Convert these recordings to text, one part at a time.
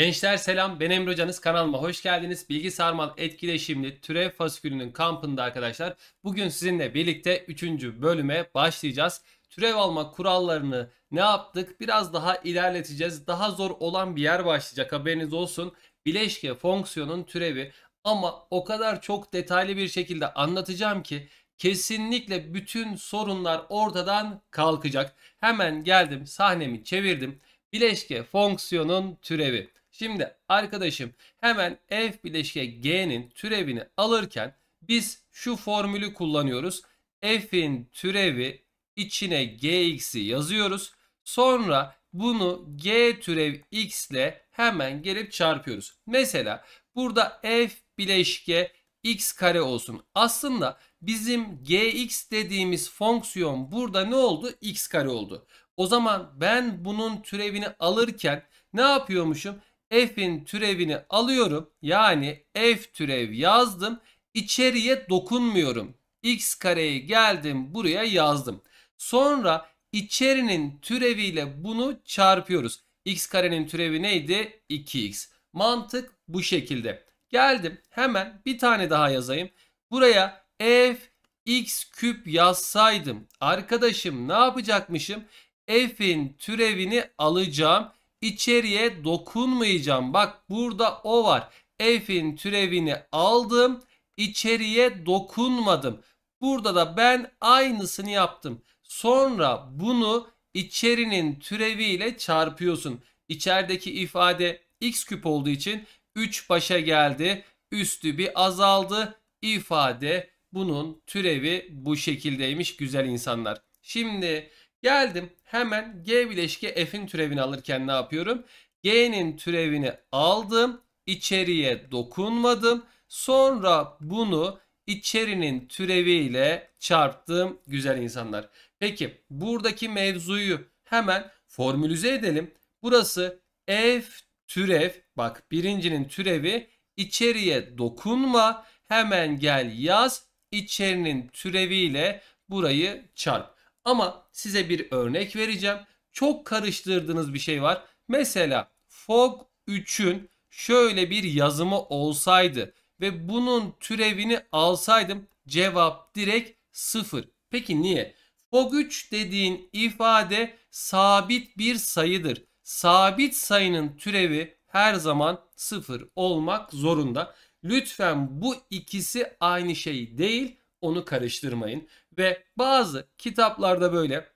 Gençler selam ben Emre Hocanız kanalıma hoş geldiniz. Bilgi sarmal etkileşimli türev fasikülünün kampında arkadaşlar bugün sizinle birlikte 3. bölüme başlayacağız. Türev alma kurallarını ne yaptık biraz daha ilerleteceğiz. Daha zor olan bir yer başlayacak haberiniz olsun. Bileşke fonksiyonun türevi ama o kadar çok detaylı bir şekilde anlatacağım ki kesinlikle bütün sorunlar ortadan kalkacak. Hemen geldim sahnemi çevirdim. Bileşke fonksiyonun türevi. Şimdi arkadaşım hemen f bileşke g'nin türevini alırken biz şu formülü kullanıyoruz. f'in türevi içine gx'i yazıyoruz. Sonra bunu g türev x ile hemen gelip çarpıyoruz. Mesela burada f bileşke x kare olsun. Aslında bizim gx dediğimiz fonksiyon burada ne oldu? x kare oldu. O zaman ben bunun türevini alırken ne yapıyormuşum? f'in türevini alıyorum. Yani f türev yazdım. İçeriye dokunmuyorum. x kareye geldim buraya yazdım. Sonra içerinin türeviyle bunu çarpıyoruz. x karenin türevi neydi? 2x. Mantık bu şekilde. Geldim hemen bir tane daha yazayım. Buraya f x küp yazsaydım arkadaşım ne yapacakmışım? f'in türevini alacağım. İçeriye dokunmayacağım. Bak burada o var. F'in türevini aldım. İçeriye dokunmadım. Burada da ben aynısını yaptım. Sonra bunu içerinin türeviyle çarpıyorsun. İçerideki ifade x küp olduğu için 3 başa geldi. Üstü bir azaldı. İfade bunun türevi bu şekildeymiş güzel insanlar. Şimdi Geldim hemen G bileşki F'in türevini alırken ne yapıyorum? G'nin türevini aldım. içeriye dokunmadım. Sonra bunu içerinin türeviyle çarptım güzel insanlar. Peki buradaki mevzuyu hemen formülize edelim. Burası F türev bak birincinin türevi içeriye dokunma hemen gel yaz içerinin türeviyle burayı çarp. Ama size bir örnek vereceğim. Çok karıştırdığınız bir şey var. Mesela fog 3'ün şöyle bir yazımı olsaydı ve bunun türevini alsaydım cevap direkt 0. Peki niye? Fog 3 dediğin ifade sabit bir sayıdır. Sabit sayının türevi her zaman 0 olmak zorunda. Lütfen bu ikisi aynı şey değil. Onu karıştırmayın. Ve bazı kitaplarda böyle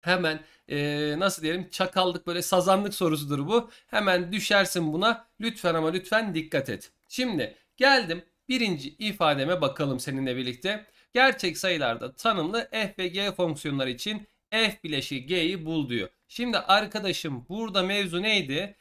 hemen e, nasıl diyelim çakallık böyle sazanlık sorusudur bu. Hemen düşersin buna lütfen ama lütfen dikkat et. Şimdi geldim birinci ifademe bakalım seninle birlikte. Gerçek sayılarda tanımlı f ve g fonksiyonları için f bileşi g'yi bul diyor. Şimdi arkadaşım burada mevzu neydi?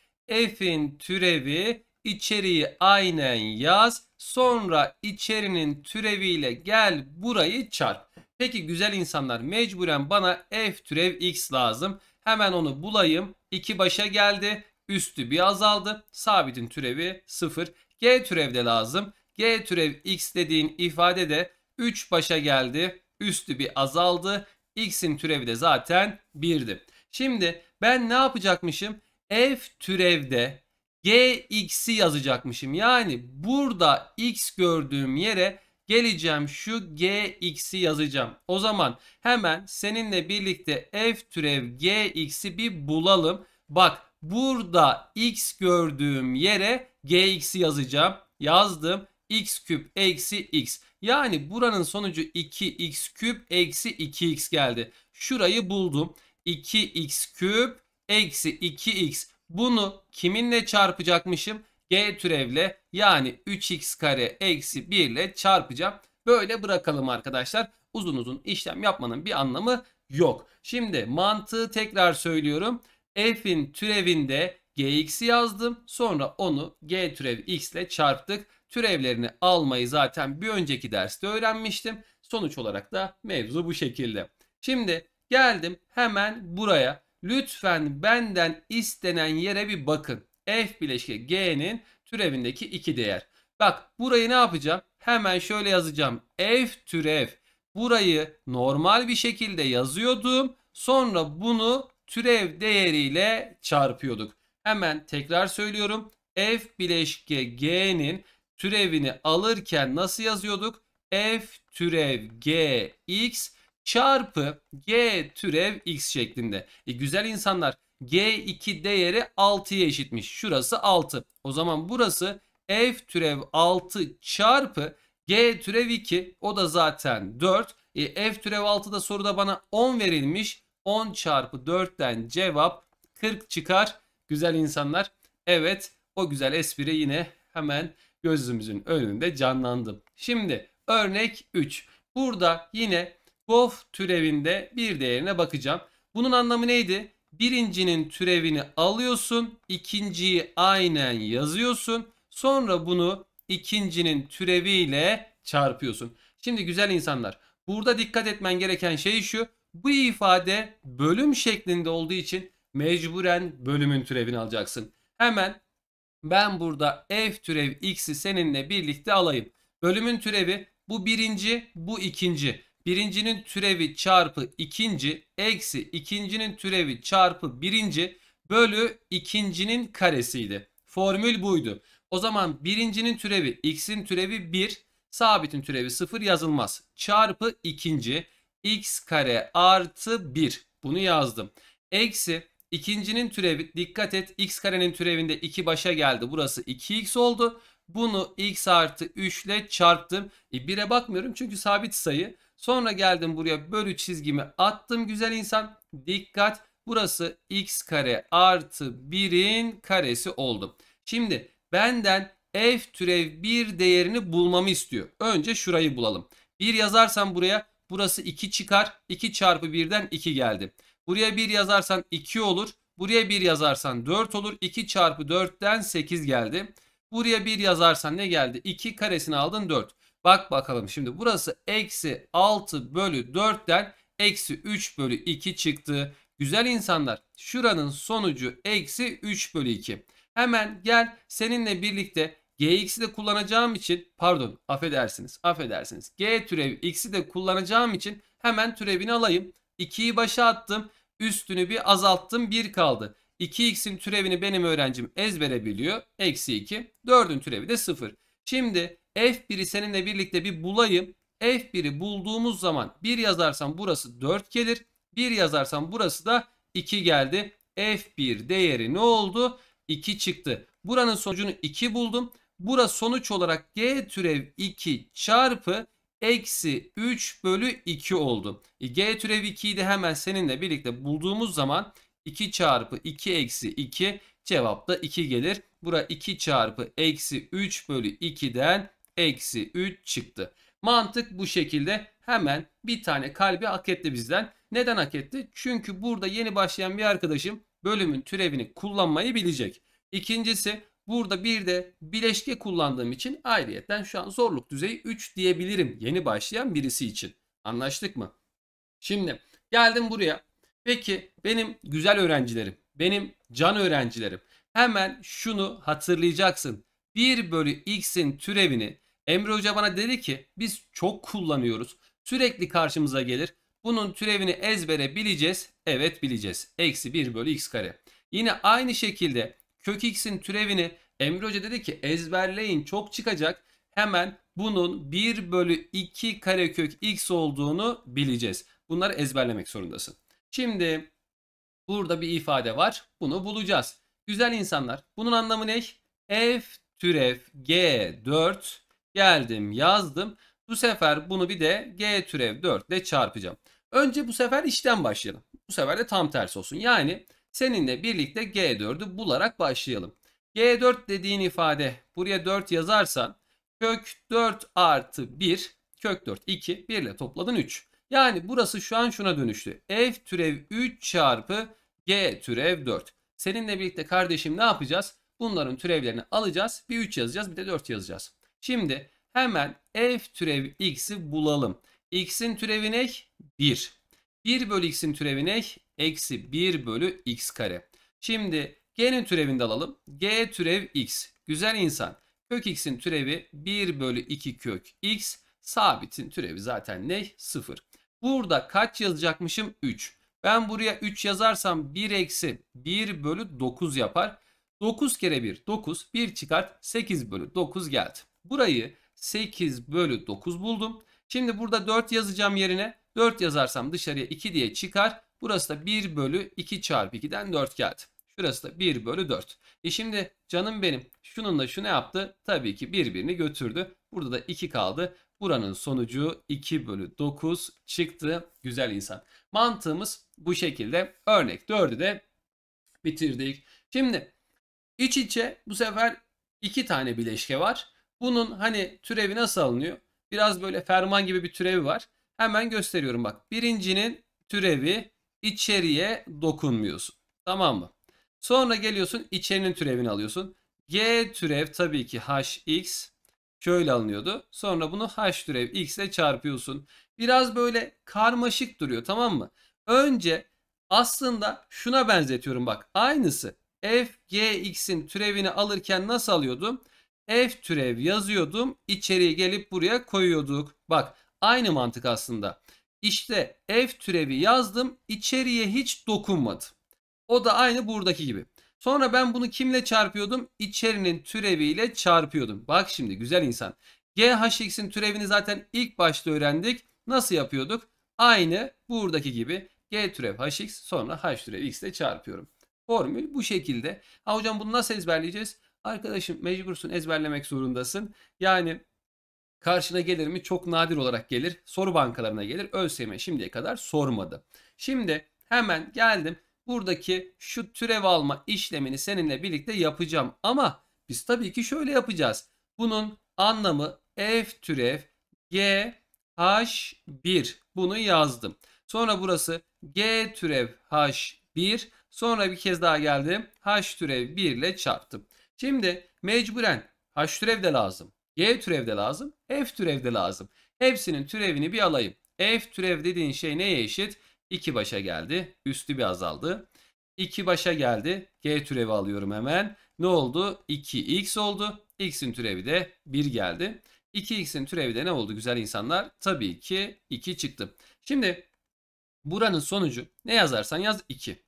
f'in türevi içeriği aynen yaz. Sonra içerinin türeviyle gel burayı çarp. Peki güzel insanlar mecburen bana f türev x lazım. Hemen onu bulayım. 2 başa geldi. Üstü bir azaldı. Sabitin türevi 0. G türev de lazım. G türev x dediğin ifade de 3 başa geldi. Üstü bir azaldı. X'in türevi de zaten 1'di. Şimdi ben ne yapacakmışım? F türevde gx'i yazacakmışım. Yani burada x gördüğüm yere Geleceğim şu gx'i yazacağım. O zaman hemen seninle birlikte f türev gx'i bir bulalım. Bak burada x gördüğüm yere gx'i yazacağım. Yazdım. x küp eksi x. Yani buranın sonucu 2x küp eksi 2x geldi. Şurayı buldum. 2x küp eksi 2x. Bunu kiminle çarpacakmışım? G türevle yani 3x kare eksi 1 ile çarpacağım. Böyle bırakalım arkadaşlar. Uzun uzun işlem yapmanın bir anlamı yok. Şimdi mantığı tekrar söylüyorum. F'in türevinde gx'i yazdım. Sonra onu g türev x ile çarptık. Türevlerini almayı zaten bir önceki derste öğrenmiştim. Sonuç olarak da mevzu bu şekilde. Şimdi geldim hemen buraya. Lütfen benden istenen yere bir bakın f bileşke g'nin türevindeki iki değer. Bak burayı ne yapacağım? Hemen şöyle yazacağım. f türev. Burayı normal bir şekilde yazıyordum. Sonra bunu türev değeriyle çarpıyorduk. Hemen tekrar söylüyorum. F bileşke G'nin türevini alırken nasıl yazıyorduk? F türev G x çarpı G türev x şeklinde. E güzel insanlar G2 değeri 6'ya eşitmiş. Şurası 6. O zaman burası f türev 6 çarpı g türev 2 o da zaten 4. E, f türev da soruda bana 10 verilmiş. 10 çarpı 4'ten cevap 40 çıkar. Güzel insanlar. Evet o güzel espri yine hemen gözümüzün önünde canlandı. Şimdi örnek 3. Burada yine gof türevinde bir değerine bakacağım. Bunun anlamı neydi? Birincinin türevini alıyorsun. ikinciyi aynen yazıyorsun. Sonra bunu ikincinin türeviyle çarpıyorsun. Şimdi güzel insanlar burada dikkat etmen gereken şey şu. Bu ifade bölüm şeklinde olduğu için mecburen bölümün türevini alacaksın. Hemen ben burada f türev x'i seninle birlikte alayım. Bölümün türevi bu birinci bu ikinci birincinin türevi çarpı ikinci eksi ikincinin türevi çarpı birinci bölü ikincinin karesiydi. Formül buydu. O zaman birincinin türevi x'in türevi 1 sabitin türevi 0 yazılmaz. Çarpı ikinci x kare artı 1 bunu yazdım. Eksi ikincinin türevi dikkat et x karenin türevinde 2 başa geldi. Burası 2x oldu. Bunu x artı 3 ile çarptım. E, 1'e bakmıyorum çünkü sabit sayı. Sonra geldim buraya bölü çizgimi attım güzel insan. Dikkat burası x kare artı 1'in karesi oldu. Şimdi benden f türev 1 değerini bulmamı istiyor. Önce şurayı bulalım. 1 yazarsam buraya burası 2 çıkar. 2 çarpı 1'den 2 geldi. Buraya 1 yazarsan 2 olur. Buraya 1 yazarsan 4 olur. 2 çarpı 4'ten 8 geldi. Buraya 1 yazarsan ne geldi? 2 karesini aldın 4. Bak bakalım şimdi burası eksi 6 bölü 4'ten eksi 3 bölü 2 çıktı. Güzel insanlar şuranın sonucu eksi 3 bölü 2. Hemen gel seninle birlikte gx'i de kullanacağım için pardon affedersiniz affedersiniz g türev x'i de kullanacağım için hemen türevini alayım. 2'yi başa attım üstünü bir azalttım 1 kaldı. 2x'in türevini benim öğrencim ezbere biliyor. Eksi 2. 4'ün türevi de 0. Şimdi F1'i seninle birlikte bir bulayım. F1'i bulduğumuz zaman bir yazarsam burası 4 gelir. Bir yazarsam burası da 2 geldi. F1 değeri ne oldu? 2 çıktı. Buranın sonucunu 2 buldum. Bura sonuç olarak G türev 2 çarpı eksi 3 bölü 2 oldu. E, G türev 2'yi de hemen seninle birlikte bulduğumuz zaman 2 çarpı 2 eksi 2 cevap da 2 gelir. Bura 2 çarpı eksi 3 bölü 2'den eksi 3 çıktı. Mantık bu şekilde hemen bir tane kalbi hak etti bizden. Neden hak etti? Çünkü burada yeni başlayan bir arkadaşım bölümün türevini kullanmayı bilecek. İkincisi burada bir de bileşke kullandığım için ayrıyetten şu an zorluk düzeyi 3 diyebilirim yeni başlayan birisi için. Anlaştık mı? Şimdi geldim buraya. Peki benim güzel öğrencilerim, benim can öğrencilerim hemen şunu hatırlayacaksın. 1 bölü x'in türevini Emre Hoca bana dedi ki biz çok kullanıyoruz. Sürekli karşımıza gelir. Bunun türevini ezbere bileceğiz. Evet bileceğiz. Eksi 1 bölü x kare. Yine aynı şekilde kök x'in türevini Emre Hoca dedi ki ezberleyin çok çıkacak. Hemen bunun 1 bölü 2 karekök x olduğunu bileceğiz. Bunları ezberlemek zorundasın. Şimdi burada bir ifade var. Bunu bulacağız. Güzel insanlar. Bunun anlamı ne? F türev G4 Geldim yazdım. Bu sefer bunu bir de g türev 4 ile çarpacağım. Önce bu sefer işten başlayalım. Bu sefer de tam tersi olsun. Yani seninle birlikte g4'ü bularak başlayalım. g4 dediğin ifade buraya 4 yazarsan kök 4 artı 1 kök 4 2 1 ile topladın 3. Yani burası şu an şuna dönüştü. f türev 3 çarpı g türev 4. Seninle birlikte kardeşim ne yapacağız? Bunların türevlerini alacağız. Bir 3 yazacağız bir de 4 yazacağız. Şimdi hemen f türev x'i bulalım. x'in türevi ne? 1. 1 bölü x'in türevi ne? Eksi 1 bölü x kare. Şimdi g'nin türevini de alalım. g türev x. Güzel insan. Kök x'in türevi 1 bölü 2 kök x. Sabitin türevi zaten ne? 0. Burada kaç yazacakmışım? 3. Ben buraya 3 yazarsam 1 eksi 1 bölü 9 yapar. 9 kere 1 9. 1 çıkart. 8 bölü 9 geldi. Burayı 8 bölü 9 buldum. Şimdi burada 4 yazacağım yerine 4 yazarsam dışarıya 2 diye çıkar. Burası da 1 bölü 2 çarpı 2'den 4 geldi. Şurası da 1 bölü 4. E şimdi canım benim şununla şu ne yaptı? Tabii ki birbirini götürdü. Burada da 2 kaldı. Buranın sonucu 2 bölü 9 çıktı. Güzel insan. Mantığımız bu şekilde. Örnek 4'ü de bitirdik. Şimdi iç içe bu sefer 2 tane bileşke var. Bunun hani türevi nasıl alınıyor? Biraz böyle ferman gibi bir türevi var. Hemen gösteriyorum bak. Birincinin türevi içeriye dokunmuyorsun. Tamam mı? Sonra geliyorsun içerinin türevini alıyorsun. G türev tabii ki hx şöyle alınıyordu. Sonra bunu h türev x ile çarpıyorsun. Biraz böyle karmaşık duruyor tamam mı? Önce aslında şuna benzetiyorum bak. Aynısı f g x'in türevini alırken nasıl alıyordum? f türev yazıyordum. İçeriye gelip buraya koyuyorduk. Bak aynı mantık aslında. İşte f türevi yazdım. içeriye hiç dokunmadı. O da aynı buradaki gibi. Sonra ben bunu kimle çarpıyordum? İçerinin türeviyle çarpıyordum. Bak şimdi güzel insan. GHX'in türevini zaten ilk başta öğrendik. Nasıl yapıyorduk? Aynı buradaki gibi. G türev HX sonra H türev X ile çarpıyorum. Formül bu şekilde. Ha hocam bunu nasıl ezberleyeceğiz? Arkadaşım mecbursun ezberlemek zorundasın. Yani karşına gelir mi? Çok nadir olarak gelir. Soru bankalarına gelir. ÖSYM şimdiye kadar sormadı. Şimdi hemen geldim. Buradaki şu türev alma işlemini seninle birlikte yapacağım. Ama biz tabii ki şöyle yapacağız. Bunun anlamı F türev G H1. Bunu yazdım. Sonra burası G türev H1. Sonra bir kez daha geldim. H türev 1 ile çarptım. Şimdi mecburen H türev de lazım. Y türev de lazım. F türev de lazım. Hepsinin türevini bir alayım. F türev dediğin şey neye eşit? 2 başa geldi. Üstü bir azaldı. 2 başa geldi. G türevi alıyorum hemen. Ne oldu? 2x oldu. X'in türevi de 1 geldi. 2x'in türevi de ne oldu güzel insanlar? Tabii ki 2 çıktı. Şimdi buranın sonucu ne yazarsan yaz 2.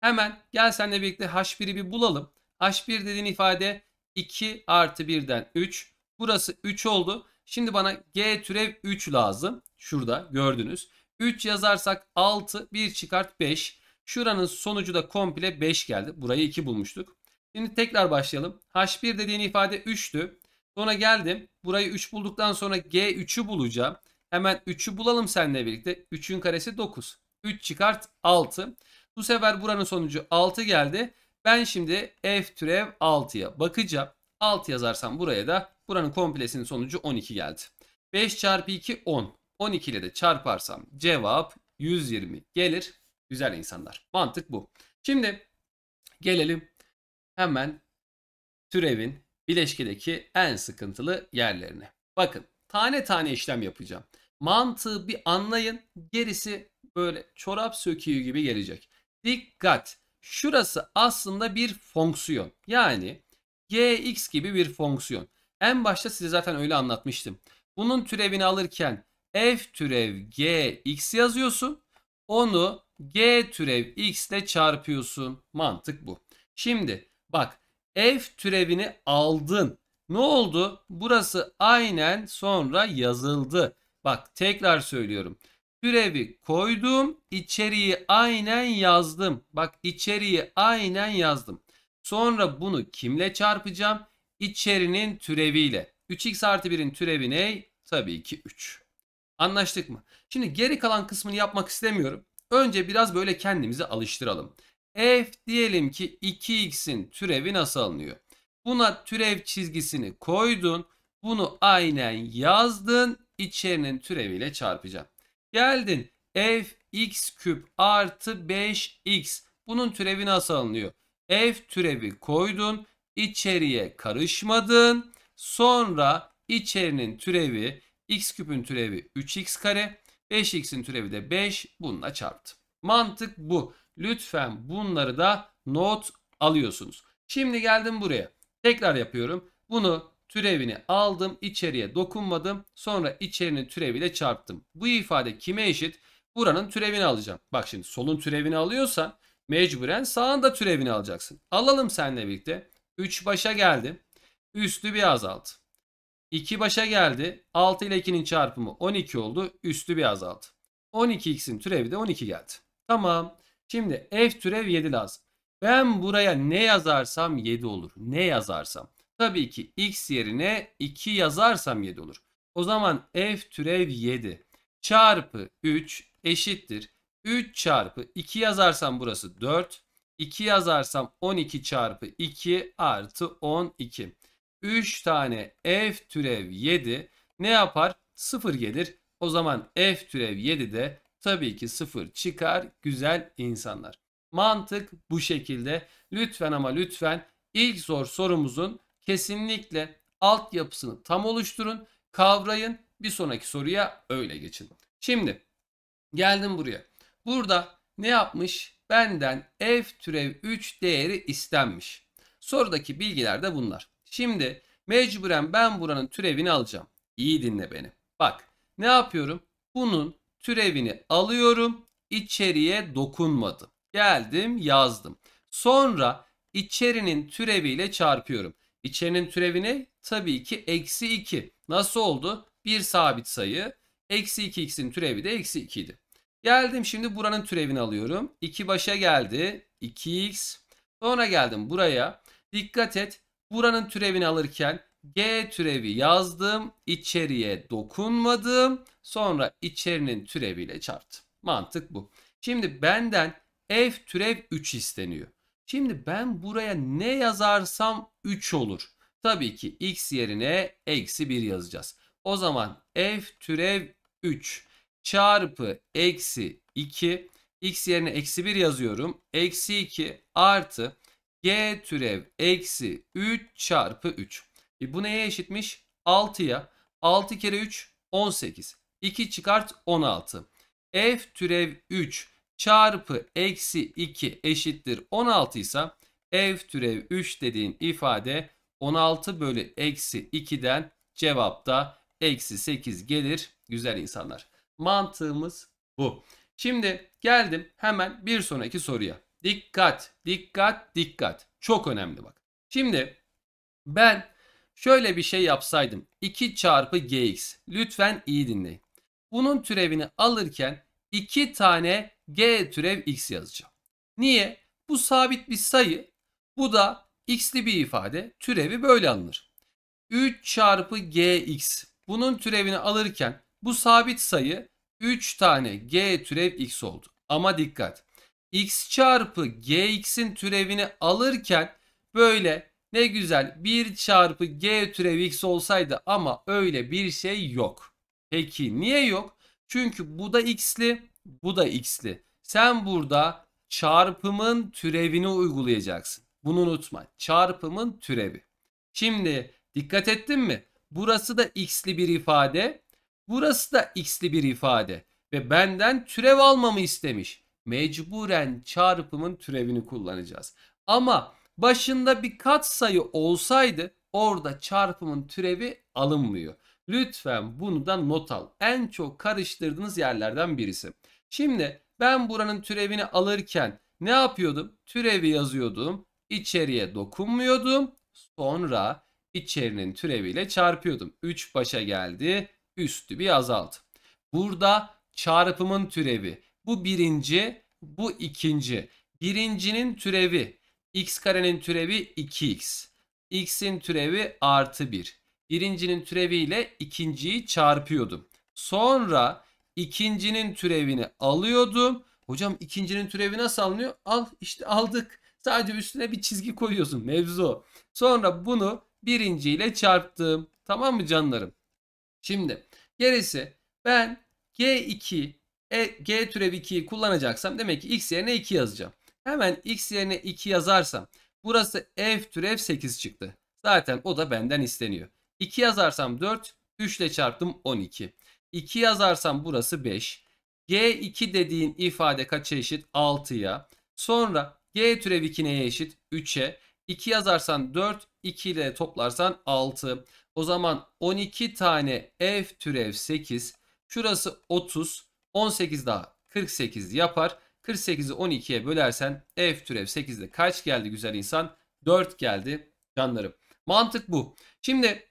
Hemen gel seninle birlikte h1'i bir bulalım. H1 dediğin ifade 2 artı 1'den 3. Burası 3 oldu. Şimdi bana G türev 3 lazım. Şurada gördünüz. 3 yazarsak 6, 1 çıkart 5. Şuranın sonucu da komple 5 geldi. Burayı 2 bulmuştuk. Şimdi tekrar başlayalım. H1 dediğin ifade 3'tü. Sonra geldim. Burayı 3 bulduktan sonra G3'ü bulacağım. Hemen 3'ü bulalım seninle birlikte. 3'ün karesi 9. 3 çıkart 6. Bu sefer buranın sonucu 6 geldi. Ben şimdi f türev 6'ya bakacağım. 6 yazarsam buraya da buranın komplesinin sonucu 12 geldi. 5 çarpı 2 10. 12 ile de çarparsam cevap 120 gelir. Güzel insanlar. Mantık bu. Şimdi gelelim hemen türevin bileşkedeki en sıkıntılı yerlerine. Bakın tane tane işlem yapacağım. Mantığı bir anlayın. Gerisi böyle çorap söküğü gibi gelecek. Dikkat! Şurası aslında bir fonksiyon. Yani g(x) gibi bir fonksiyon. En başta size zaten öyle anlatmıştım. Bunun türevini alırken f türev g(x) yazıyorsun. Onu g türev x ile çarpıyorsun. Mantık bu. Şimdi bak f türevini aldın. Ne oldu? Burası aynen sonra yazıldı. Bak tekrar söylüyorum. Türevi koydum. içeriği aynen yazdım. Bak içeriği aynen yazdım. Sonra bunu kimle çarpacağım? İçerinin türeviyle. 3x artı 1'in türevi ne? Tabii ki 3. Anlaştık mı? Şimdi geri kalan kısmını yapmak istemiyorum. Önce biraz böyle kendimizi alıştıralım. F diyelim ki 2x'in türevi nasıl alınıyor? Buna türev çizgisini koydun. Bunu aynen yazdın. İçerinin türeviyle çarpacağım. Geldin f x küp artı 5x. Bunun türevi nasıl alınıyor? F türevi koydun. içeriye karışmadın. Sonra içerinin türevi x küpün türevi 3x kare. 5x'in türevi de 5. Bununla çarptı. Mantık bu. Lütfen bunları da not alıyorsunuz. Şimdi geldim buraya. Tekrar yapıyorum. Bunu Türevini aldım, içeriye dokunmadım. Sonra içerinin türeviyle çarptım. Bu ifade kime eşit? Buranın türevini alacağım. Bak şimdi solun türevini alıyorsan mecburen sağın da türevini alacaksın. Alalım seninle birlikte. 3 başa geldi. Üstü bir azaldı. 2 başa geldi. 6 ile 2'nin çarpımı 12 oldu. Üstü bir azaldı. 12x'in türevi de 12 geldi. Tamam. Şimdi f türev 7 lazım. Ben buraya ne yazarsam 7 olur. Ne yazarsam. Tabii ki x yerine 2 yazarsam 7 olur. O zaman f türev 7 çarpı 3 eşittir. 3 çarpı 2 yazarsam burası 4. 2 yazarsam 12 çarpı 2 artı 12. 3 tane f türev 7 ne yapar? 0 gelir. O zaman f türev 7 de tabii ki 0 çıkar. Güzel insanlar. Mantık bu şekilde. Lütfen ama lütfen ilk zor sorumuzun kesinlikle altyapısını tam oluşturun, kavrayın. Bir sonraki soruya öyle geçin. Şimdi geldim buraya. Burada ne yapmış? Benden f türev 3 değeri istenmiş. Sorudaki bilgiler de bunlar. Şimdi mecburen ben buranın türevini alacağım. İyi dinle beni. Bak ne yapıyorum? Bunun türevini alıyorum. İçeriye dokunmadım. Geldim yazdım. Sonra içerinin türeviyle çarpıyorum. İçerinin türevi ne? Tabii ki eksi 2. Nasıl oldu? Bir sabit sayı. Eksi 2 x'in türevi de eksi 2 idi. Geldim şimdi buranın türevini alıyorum. 2 başa geldi. 2x. Sonra geldim buraya. Dikkat et. Buranın türevini alırken g türevi yazdım. İçeriye dokunmadım. Sonra içerinin türeviyle çarptım. Mantık bu. Şimdi benden f türev 3 isteniyor. Şimdi ben buraya ne yazarsam 3 olur. Tabii ki x yerine eksi 1 yazacağız. O zaman f türev 3 çarpı eksi 2 x yerine eksi 1 yazıyorum. Eksi 2 artı g türev eksi 3 çarpı 3. E bu neye eşitmiş? 6'ya. 6 kere 3 18. 2 çıkart 16. f türev 3 çarpı eksi 2 eşittir 16 ise ev türev 3 dediğin ifade 16 bölü eksi 2'den cevapta eksi 8 gelir güzel insanlar. Mantığımız bu. Şimdi geldim hemen bir sonraki soruya. Dikkat, dikkat, dikkat. Çok önemli bak. Şimdi ben şöyle bir şey yapsaydım. 2 çarpı gx. Lütfen iyi dinleyin. Bunun türevini alırken 2 tane g türev x yazacağım. Niye? Bu sabit bir sayı bu da x'li bir ifade. Türevi böyle alınır. 3 çarpı gx. Bunun türevini alırken bu sabit sayı 3 tane g türev x oldu. Ama dikkat. x çarpı gx'in türevini alırken böyle ne güzel 1 çarpı g türev x olsaydı ama öyle bir şey yok. Peki niye yok? Çünkü bu da x'li, bu da x'li. Sen burada çarpımın türevini uygulayacaksın. Bunu unutma. Çarpımın türevi. Şimdi dikkat ettin mi? Burası da x'li bir ifade. Burası da x'li bir ifade. Ve benden türev almamı istemiş. Mecburen çarpımın türevini kullanacağız. Ama başında bir katsayı olsaydı orada çarpımın türevi alınmıyor. Lütfen bunu da not al. En çok karıştırdığınız yerlerden birisi. Şimdi ben buranın türevini alırken ne yapıyordum? Türevi yazıyordum. İçeriye dokunmuyordum. Sonra içerinin türeviyle çarpıyordum. 3 başa geldi. Üstü bir azalt. Burada çarpımın türevi. Bu birinci, bu ikinci. Birincinin türevi. X karenin türevi 2x. X'in türevi artı 1. Birincinin türeviyle ikinciyi çarpıyordum. Sonra ikincinin türevini alıyordum. Hocam ikincinin türevi nasıl alınıyor? Al işte aldık. Sadece üstüne bir çizgi koyuyorsun. Mevzu Sonra bunu birinciyle çarptım. Tamam mı canlarım? Şimdi gerisi ben G2 e, G türev 2'yi kullanacaksam demek ki x yerine 2 yazacağım. Hemen x yerine 2 yazarsam burası f türev 8 çıktı. Zaten o da benden isteniyor. 2 yazarsam 4, 3 ile çarptım 12. 2 yazarsam burası 5. G2 dediğin ifade kaç eşit? 6'ya. Sonra y türevi 2 neye eşit? 3'e. 2 yazarsan 4, 2 ile toplarsan 6. O zaman 12 tane f türev 8. Şurası 30. 18 daha 48 yapar. 48'i 12'ye bölersen f türev 8'de kaç geldi güzel insan? 4 geldi canlarım. Mantık bu. Şimdi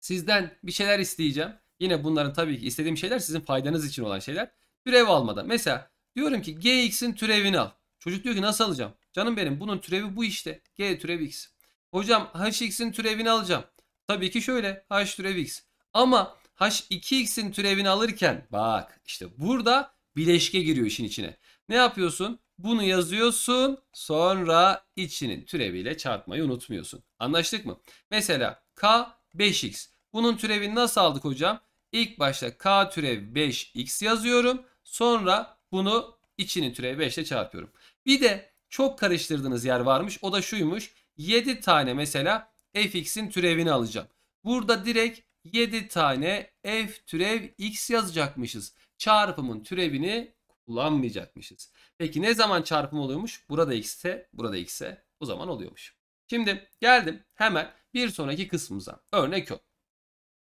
sizden bir şeyler isteyeceğim. Yine bunların tabii ki istediğim şeyler sizin faydanız için olan şeyler. Türev almadan. Mesela diyorum ki gx'in türevini al. Çocuk diyor ki nasıl alacağım? Canım benim bunun türevi bu işte. G türevi x. Hocam hx'in türevini alacağım. Tabii ki şöyle h türevi x. Ama h2x'in türevini alırken bak işte burada bileşke giriyor işin içine. Ne yapıyorsun? Bunu yazıyorsun sonra içinin türeviyle çarpmayı unutmuyorsun. Anlaştık mı? Mesela k 5x. Bunun türevini nasıl aldık hocam? İlk başta k türev 5x yazıyorum. Sonra bunu içinin türevi 5 ile çarpıyorum. Bir de çok karıştırdığınız yer varmış. O da şuymuş. 7 tane mesela fx'in türevini alacağım. Burada direkt 7 tane f türev x yazacakmışız. Çarpımın türevini kullanmayacakmışız. Peki ne zaman çarpım oluyormuş? Burada x'te, burada x'e o zaman oluyormuş. Şimdi geldim hemen bir sonraki kısmımıza. Örnek o.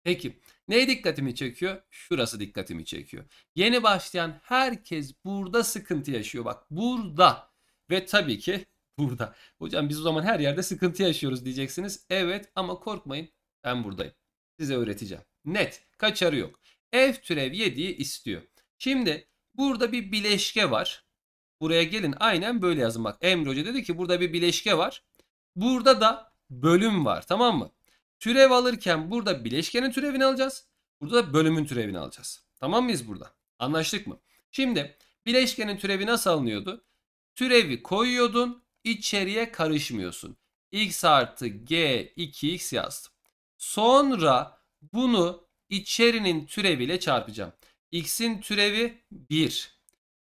Peki ne dikkatimi çekiyor? Şurası dikkatimi çekiyor. Yeni başlayan herkes burada sıkıntı yaşıyor. Bak burada ve tabii ki burada. Hocam biz o zaman her yerde sıkıntı yaşıyoruz diyeceksiniz. Evet ama korkmayın ben buradayım. Size öğreteceğim. Net. Kaçarı yok. F türev 7'yi istiyor. Şimdi burada bir bileşke var. Buraya gelin aynen böyle yazın. Bak Emre Hoca dedi ki burada bir bileşke var. Burada da bölüm var tamam mı? Türev alırken burada bileşkenin türevini alacağız. Burada da bölümün türevini alacağız. Tamam mıyız burada? Anlaştık mı? Şimdi bileşkenin türevi nasıl alınıyordu? Türevi koyuyordun içeriye karışmıyorsun. x artı g 2x yazdım. Sonra bunu içerinin türeviyle çarpacağım. x'in türevi 1.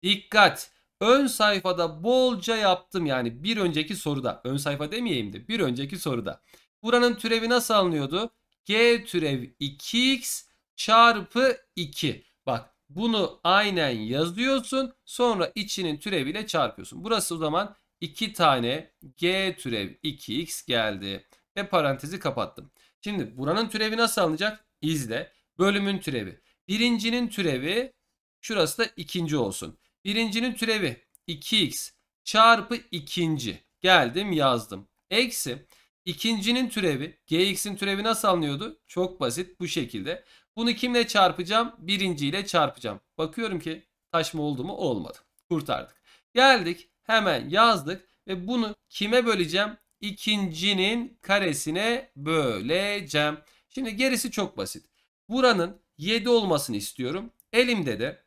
Dikkat! Ön sayfada bolca yaptım yani bir önceki soruda. Ön sayfa demeyeyim de bir önceki soruda. Buranın türevi nasıl alınıyordu? g türev 2x çarpı 2. Bak bunu aynen yazıyorsun. Sonra içinin türeviyle çarpıyorsun. Burası o zaman 2 tane g türev 2x geldi. Ve parantezi kapattım. Şimdi buranın türevi nasıl alınacak? İzle. Bölümün türevi. Birincinin türevi şurası da ikinci olsun. Birincinin türevi 2x çarpı ikinci. Geldim yazdım. Eksi ikincinin türevi gx'in türevi nasıl alınıyordu? Çok basit bu şekilde. Bunu kimle çarpacağım? Birinciyle çarpacağım. Bakıyorum ki taşma oldu mu? Olmadı. Kurtardık. Geldik hemen yazdık ve bunu kime böleceğim? İkincinin karesine böleceğim. Şimdi gerisi çok basit. Buranın 7 olmasını istiyorum. Elimde de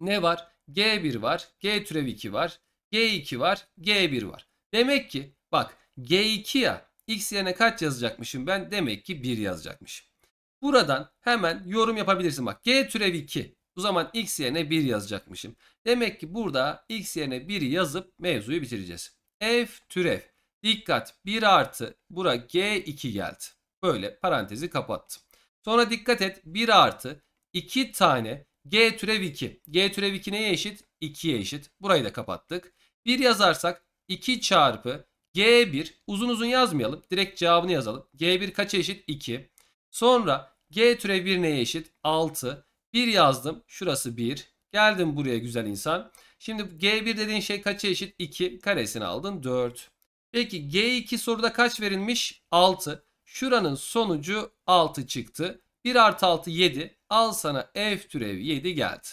ne var? G1 var, G türev 2 var, G2 var, G1 var. Demek ki bak G2 ya x yerine kaç yazacakmışım ben? Demek ki 1 yazacakmışım. Buradan hemen yorum yapabilirsin. Bak g türev 2. O zaman x yerine 1 yazacakmışım. Demek ki burada x yerine 1'i yazıp mevzuyu bitireceğiz. F türev. Dikkat 1 artı bura g2 geldi. Böyle parantezi kapattım. Sonra dikkat et 1 artı 2 tane g türev 2. g türev 2 neye eşit? 2'ye eşit. Burayı da kapattık. 1 yazarsak 2 çarpı g1 uzun uzun yazmayalım. Direkt cevabını yazalım. g1 kaça eşit? 2. Sonra g türev 1 neye eşit? 6. 1 yazdım. Şurası 1. Geldim buraya güzel insan. Şimdi g1 dediğin şey kaça eşit? 2. Karesini aldın 4. Peki g2 soruda kaç verilmiş? 6. Şuranın sonucu 6 çıktı. 1 artı 6 7. Al sana f türev 7 geldi.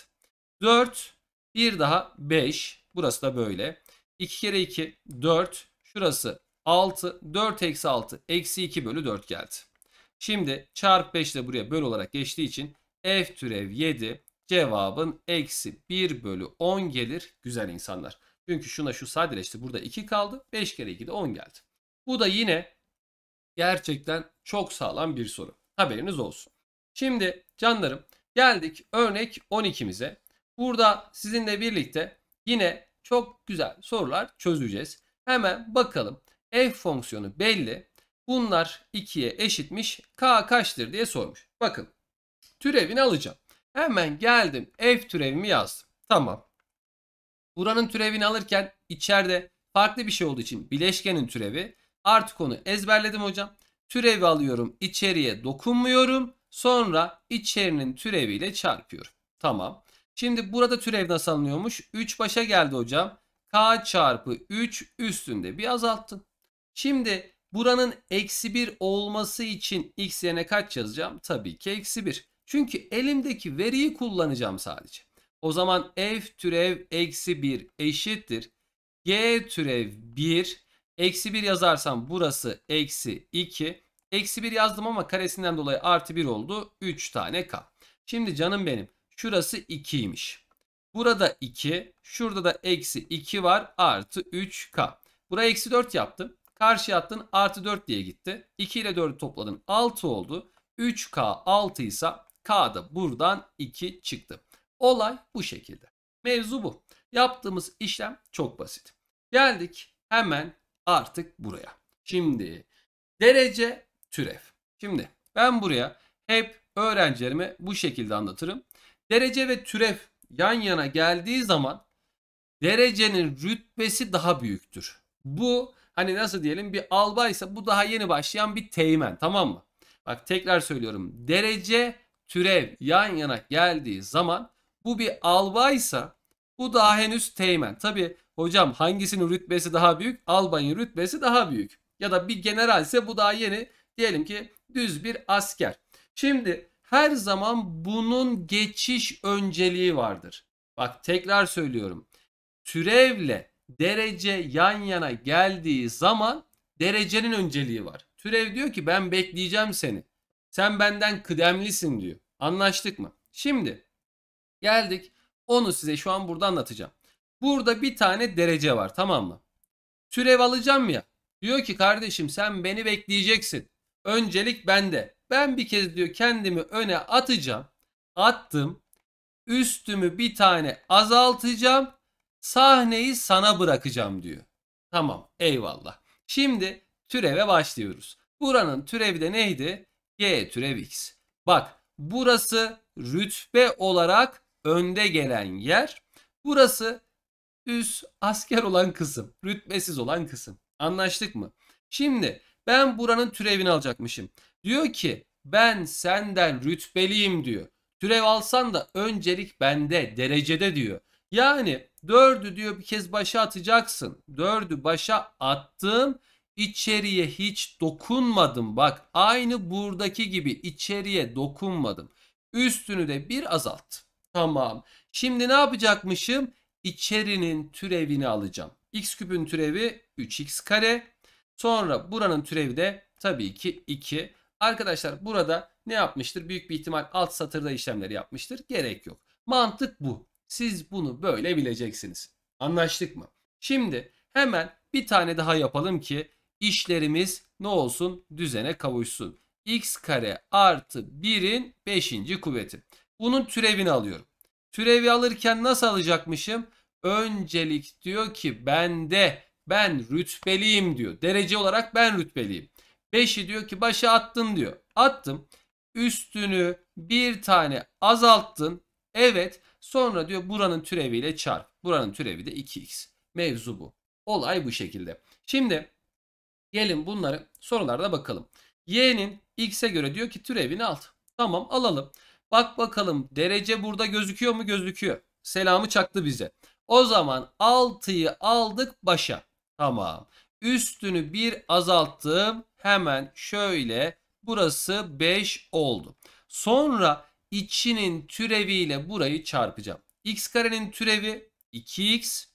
4. Bir daha 5. Burası da böyle. 2 kere 2 4. Şurası 6. 4 eksi 6 eksi 2 bölü 4 geldi. Şimdi çarp 5 de buraya böl olarak geçtiği için f türev 7 cevabın eksi 1 bölü 10 gelir güzel insanlar. Çünkü şuna şu sadeleşti. Burada 2 kaldı. 5 kere 2 de 10 geldi. Bu da yine gerçekten çok sağlam bir soru. Haberiniz olsun. Şimdi canlarım geldik örnek 12'mize. Burada sizinle birlikte yine çok güzel sorular çözeceğiz. Hemen bakalım. F fonksiyonu belli. Bunlar 2'ye eşitmiş. K kaçtır diye sormuş. Bakın türevini alacağım. Hemen geldim f türevimi yazdım. Tamam. Buranın türevini alırken içeride farklı bir şey olduğu için bileşkenin türevi. Artık onu ezberledim hocam. Türevi alıyorum içeriye dokunmuyorum. Sonra içerinin türeviyle çarpıyorum. Tamam. Şimdi burada türev nasıl alınıyormuş? 3 başa geldi hocam. K çarpı 3 üstünde bir azalttım. Şimdi Buranın eksi 1 olması için x yerine kaç yazacağım? Tabii ki eksi 1. Çünkü elimdeki veriyi kullanacağım sadece. O zaman f türev eksi 1 eşittir. g türev 1 eksi 1 yazarsam burası eksi 2. Eksi 1 yazdım ama karesinden dolayı artı 1 oldu. 3 tane k. Şimdi canım benim şurası 2'ymiş. Burada 2 şurada da eksi 2 var artı 3k. Buraya eksi 4 yaptım. Karşıya attın artı 4 diye gitti. 2 ile 4'ü topladın 6 oldu. 3K 6 ise K da buradan 2 çıktı. Olay bu şekilde. Mevzu bu. Yaptığımız işlem çok basit. Geldik hemen artık buraya. Şimdi derece türev. Şimdi ben buraya hep öğrencilerime bu şekilde anlatırım. Derece ve türev yan yana geldiği zaman derecenin rütbesi daha büyüktür. Bu Hani nasıl diyelim bir albaysa bu daha yeni başlayan bir teğmen tamam mı? Bak tekrar söylüyorum. Derece türev yan yana geldiği zaman bu bir albaysa bu daha henüz teğmen. Tabi hocam hangisinin rütbesi daha büyük? Albayın rütbesi daha büyük. Ya da bir General ise bu daha yeni. Diyelim ki düz bir asker. Şimdi her zaman bunun geçiş önceliği vardır. Bak tekrar söylüyorum. Türevle derece yan yana geldiği zaman derecenin önceliği var. Türev diyor ki ben bekleyeceğim seni. Sen benden kıdemlisin diyor. Anlaştık mı? Şimdi geldik. Onu size şu an burada anlatacağım. Burada bir tane derece var tamam mı? Türev alacağım ya. Diyor ki kardeşim sen beni bekleyeceksin. Öncelik bende. Ben bir kez diyor kendimi öne atacağım. Attım. Üstümü bir tane azaltacağım. Sahneyi sana bırakacağım diyor. Tamam eyvallah. Şimdi türeve başlıyoruz. Buranın türevi de neydi? G türev x. Bak burası rütbe olarak önde gelen yer. Burası üst asker olan kısım. Rütbesiz olan kısım. Anlaştık mı? Şimdi ben buranın türevini alacakmışım. Diyor ki ben senden rütbeliyim diyor. Türev alsan da öncelik bende, derecede diyor. Yani 4'ü diyor bir kez başa atacaksın. 4'ü başa attım. İçeriye hiç dokunmadım. Bak aynı buradaki gibi içeriye dokunmadım. Üstünü de bir azalt. Tamam. Şimdi ne yapacakmışım? İçerinin türevini alacağım. X küpün türevi 3x kare. Sonra buranın türevi de tabii ki 2. Arkadaşlar burada ne yapmıştır? Büyük bir ihtimal alt satırda işlemleri yapmıştır. Gerek yok. Mantık bu. Siz bunu böyle bileceksiniz. Anlaştık mı? Şimdi hemen bir tane daha yapalım ki işlerimiz ne olsun? Düzene kavuşsun. x kare artı 1'in 5. kuvveti. Bunun türevini alıyorum. Türevi alırken nasıl alacakmışım? Öncelik diyor ki bende ben rütbeliyim diyor. Derece olarak ben rütbeliyim. 5'i diyor ki başa attın diyor. Attım. Üstünü bir tane azalttın. Evet Sonra diyor buranın türeviyle çarp. Buranın türevi de 2x. Mevzu bu. Olay bu şekilde. Şimdi gelin bunları sorularda bakalım. Y'nin x'e göre diyor ki türevini al. Tamam alalım. Bak bakalım derece burada gözüküyor mu? Gözüküyor. Selamı çaktı bize. O zaman 6'yı aldık başa. Tamam. Üstünü bir azalttım. Hemen şöyle burası 5 oldu. Sonra içinin türeviyle burayı çarpacağım. x karenin türevi 2x.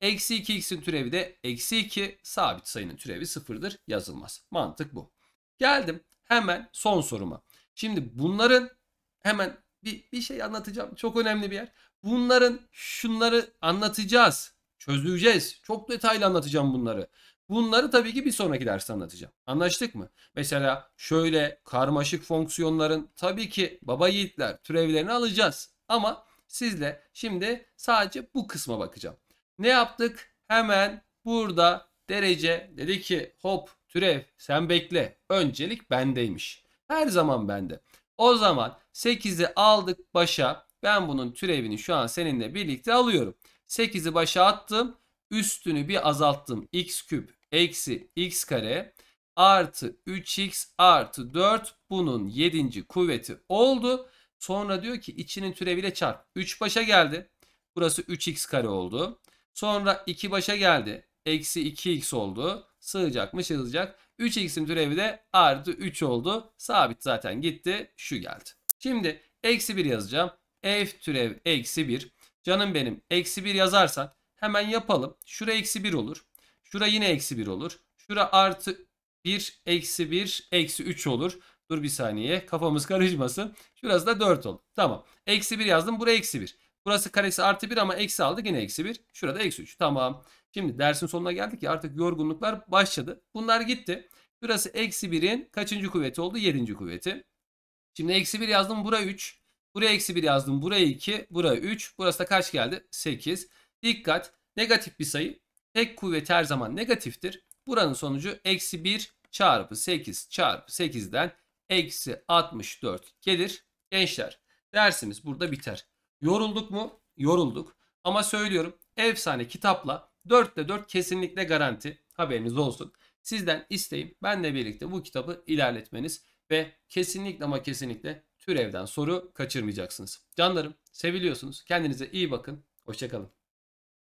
Eksi 2x'in türevi de eksi 2. Sabit sayının türevi sıfırdır. Yazılmaz. Mantık bu. Geldim hemen son soruma. Şimdi bunların hemen bir, bir şey anlatacağım. Çok önemli bir yer. Bunların şunları anlatacağız. Çözeceğiz. Çok detaylı anlatacağım bunları. Bunları tabii ki bir sonraki derste anlatacağım. Anlaştık mı? Mesela şöyle karmaşık fonksiyonların tabii ki baba yiğitler türevlerini alacağız. Ama sizle şimdi sadece bu kısma bakacağım. Ne yaptık? Hemen burada derece dedi ki hop türev sen bekle. Öncelik bendeymiş. Her zaman bende. O zaman 8'i aldık başa. Ben bunun türevini şu an seninle birlikte alıyorum. 8'i başa attım üstünü bir azalttım. x küp eksi x kare artı 3x artı 4 bunun 7. kuvveti oldu. Sonra diyor ki içinin türeviyle çarp. 3 başa geldi. Burası 3x kare oldu. Sonra 2 başa geldi. Eksi 2x oldu. Sığacak mı sığacak. 3x'in türevi de artı 3 oldu. Sabit zaten gitti. Şu geldi. Şimdi eksi 1 yazacağım. F türev eksi 1. Canım benim eksi 1 yazarsan Hemen yapalım. Şura eksi 1 olur. Şura yine eksi 1 olur. Şura artı 1, eksi 1, eksi 3 olur. Dur bir saniye kafamız karışmasın. Şurası da 4 olur. Tamam. Eksi 1 yazdım. Buraya eksi 1. Burası karesi artı 1 ama eksi aldı yine eksi 1. Şurada eksi 3. Tamam. Şimdi dersin sonuna geldik ya artık yorgunluklar başladı. Bunlar gitti. Burası eksi 1'in kaçıncı kuvveti oldu? 7. kuvveti. Şimdi eksi 1 yazdım. Buraya 3. Buraya eksi 1 yazdım. Buraya 2. Buraya 3. Burası da kaç geldi? 8. Dikkat negatif bir sayı tek kuvvet her zaman negatiftir. Buranın sonucu eksi 1 çarpı 8 çarpı 8'den eksi 64 gelir. Gençler dersimiz burada biter. Yorulduk mu? Yorulduk. Ama söylüyorum efsane kitapla 4 ile 4 kesinlikle garanti haberiniz olsun. Sizden isteğim benle birlikte bu kitabı ilerletmeniz ve kesinlikle ama kesinlikle türevden soru kaçırmayacaksınız. Canlarım seviliyorsunuz. Kendinize iyi bakın. Hoşçakalın.